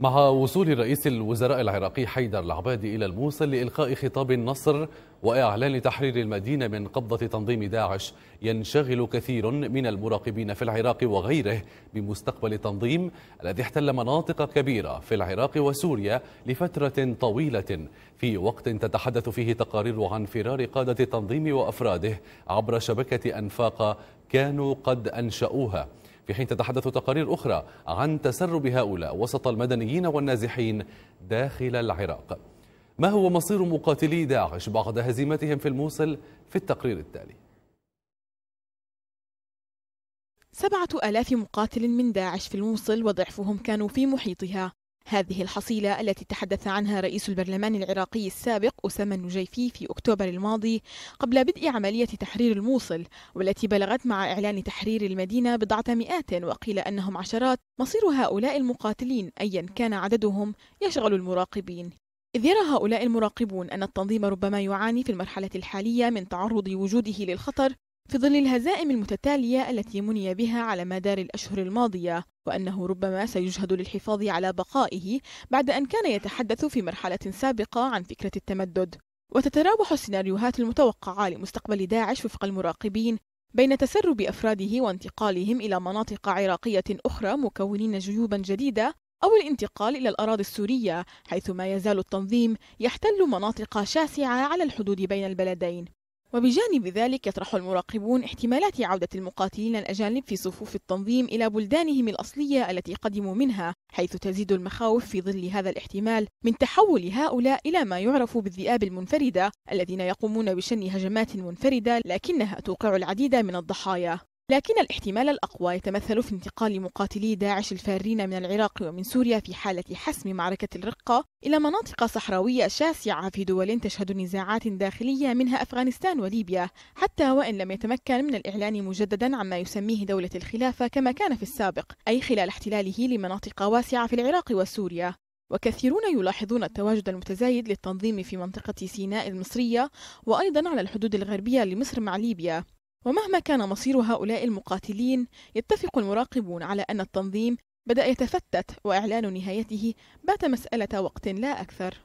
مع وصول رئيس الوزراء العراقي حيدر العبادي إلى الموصل لإلقاء خطاب النصر وإعلان تحرير المدينة من قبضة تنظيم داعش ينشغل كثير من المراقبين في العراق وغيره بمستقبل التنظيم الذي احتل مناطق كبيرة في العراق وسوريا لفترة طويلة في وقت تتحدث فيه تقارير عن فرار قادة التنظيم وأفراده عبر شبكة أنفاق كانوا قد أنشأوها في حين تتحدث تقارير أخرى عن تسرب هؤلاء وسط المدنيين والنازحين داخل العراق ما هو مصير مقاتلي داعش بعد هزيمتهم في الموصل في التقرير التالي سبعة آلاف مقاتل من داعش في الموصل وضعفهم كانوا في محيطها هذه الحصيلة التي تحدث عنها رئيس البرلمان العراقي السابق أسامة النجيفي في أكتوبر الماضي قبل بدء عملية تحرير الموصل والتي بلغت مع إعلان تحرير المدينة بضعة مئات وقيل أنهم عشرات مصير هؤلاء المقاتلين أيا كان عددهم يشغل المراقبين إذ يرى هؤلاء المراقبون أن التنظيم ربما يعاني في المرحلة الحالية من تعرض وجوده للخطر في ظل الهزائم المتتالية التي مني بها على مدار الأشهر الماضية وأنه ربما سيجهد للحفاظ على بقائه بعد أن كان يتحدث في مرحلة سابقة عن فكرة التمدد وتتراوح السيناريوهات المتوقعة لمستقبل داعش وفق المراقبين بين تسرب أفراده وانتقالهم إلى مناطق عراقية أخرى مكونين جيوبا جديدة أو الانتقال إلى الأراضي السورية حيث ما يزال التنظيم يحتل مناطق شاسعة على الحدود بين البلدين وبجانب ذلك يطرح المراقبون احتمالات عودة المقاتلين الأجانب في صفوف التنظيم إلى بلدانهم الأصلية التي قدموا منها حيث تزيد المخاوف في ظل هذا الاحتمال من تحول هؤلاء إلى ما يعرف بالذئاب المنفردة الذين يقومون بشن هجمات منفردة لكنها توقع العديد من الضحايا لكن الاحتمال الأقوى يتمثل في انتقال مقاتلي داعش الفارين من العراق ومن سوريا في حالة حسم معركة الرقة إلى مناطق صحراوية شاسعة في دول تشهد نزاعات داخلية منها أفغانستان وليبيا حتى وإن لم يتمكن من الإعلان مجددا عما يسميه دولة الخلافة كما كان في السابق أي خلال احتلاله لمناطق واسعة في العراق وسوريا وكثيرون يلاحظون التواجد المتزايد للتنظيم في منطقة سيناء المصرية وأيضا على الحدود الغربية لمصر مع ليبيا ومهما كان مصير هؤلاء المقاتلين يتفق المراقبون على أن التنظيم بدأ يتفتت وإعلان نهايته بات مسألة وقت لا أكثر